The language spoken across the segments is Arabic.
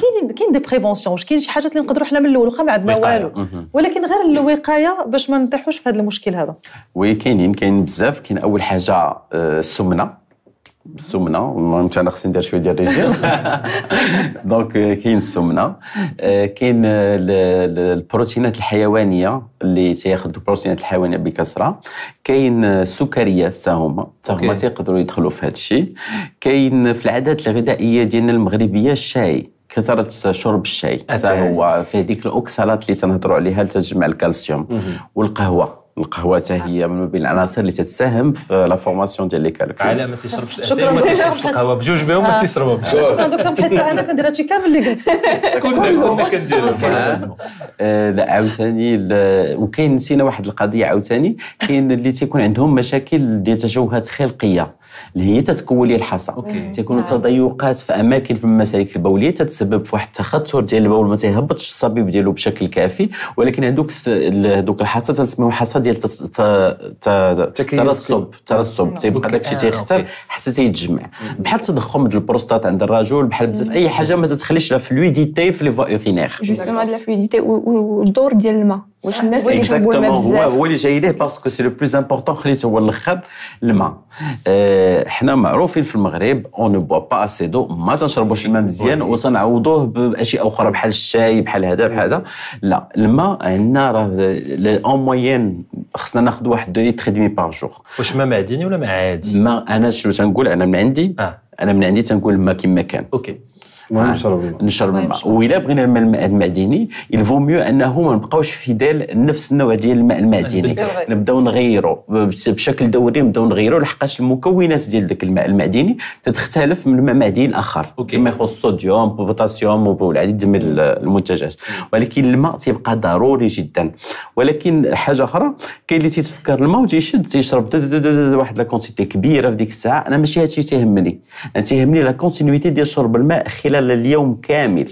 كاين كاين دي بريفونسيون كاين شي حاجات اللي نقدروا حنا من الاول واخا ما عندنا والو ولكن غير الوقايه باش ما نطيحوش في هذا المشكل هذا وي كاينين كاين بزاف كاين اول حاجه آه، السمنه السمنه المهم انا خصني ندير شويه ديال الريجيم دونك آه، كاين السمنه آه، كاين البروتينات الحيوانيه اللي تياخذ البروتينات الحيوانيه بكثره كاين السكريات حتى هما حتى هما تيقدروا يدخلوا في هذا الشيء كاين في العادات الغذائيه ديالنا المغربيه الشاي كثره شرب الشاي هو فيه هذيك الاوكسالات اللي تنهضروا عليها تجمع الكالسيوم والقهوه القهوه حتى هي من بين العناصر اللي تتساهم في لا فورماسيون ديال لي كالكول علاه ما تيشربش شكرا ما تيشربش القهوه بجوج بهم ما آه. تيشربهمش شكرا دكتور حيت انا كندير هادشي كامل اللي قلت كلنا كنا كنديرو لا عاوتاني وكاين نسينا واحد القضيه عاوتاني كاين اللي تيكون عندهم مشاكل ديال تشوهات خلقيه اللي هي تتكون لي الحصى تيكون نعم. تضيقات في اماكن في المسالك البوليه تتسبب في واحد التخثر ديال البول ما تيهبطش الصبيب ديالو بشكل كافي ولكن هذوك هذوك الحصى تنسميو حصى ديال ترسب ترسب نعم. تيبقى داكشي تيختار حتى تيتجمع بحال تضخم ديال البروستات عند الرجل بحال بزاف اي حاجه ما تتخليش لا فلويديتي في لي فوا اورينير جوستومون لا فلويديتي والدور ديال الماء والناس اللي يحبوا الماء بزاف هو هو اللي جاي ليه باسكو سي لو بلوز امبورطون خليته هو الاخر الماء حنا معروفين في المغرب اون بوا با اسي دو ما تنشربوش الماء مزيان وتنعوضوه باشياء اخرى بحال الشاي بحال هذا بحال هذا لا الماء عندنا راه اون موين خصنا ناخذ واحد دو ليتر دمي بار جور واش ما معدني ولا ما عادي؟ ما انا شنو تنقول انا من عندي انا من عندي تنقول الماء كما كان اوكي آه، نشرب الماء وإلا بغينا الماء المعدني الفو ميو أنه ما نبقاوش في دال نفس النوع ديال الماء المعدني نبداو نغيرو بشكل دوري نبداو نغيرو لحقاش المكونات ديال ذاك الماء المعدني تتختلف من الماء المعدني الآخر كما يخص الصوديوم والبوتاسيوم والعديد من المنتجات ولكن الماء تيبقى ضروري جدا ولكن حاجه اخرى كاين اللي تيتفكر الماء وتيشد تيشرب واحد لا كونتيتي كبيره في ديك الساعه انا ماشي هادشي تيهمني انا تيهمني لا كونتينيتي ديال شرب الماء خلال خلال اليوم كامل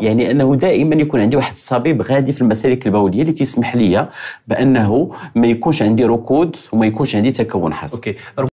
يعني انه دائما يكون عندي واحد الصبيب غادي في المسالك البوليه اللي تسمح لي بانه ما يكونش عندي ركود وما يكونش عندي تكون حاد اوكي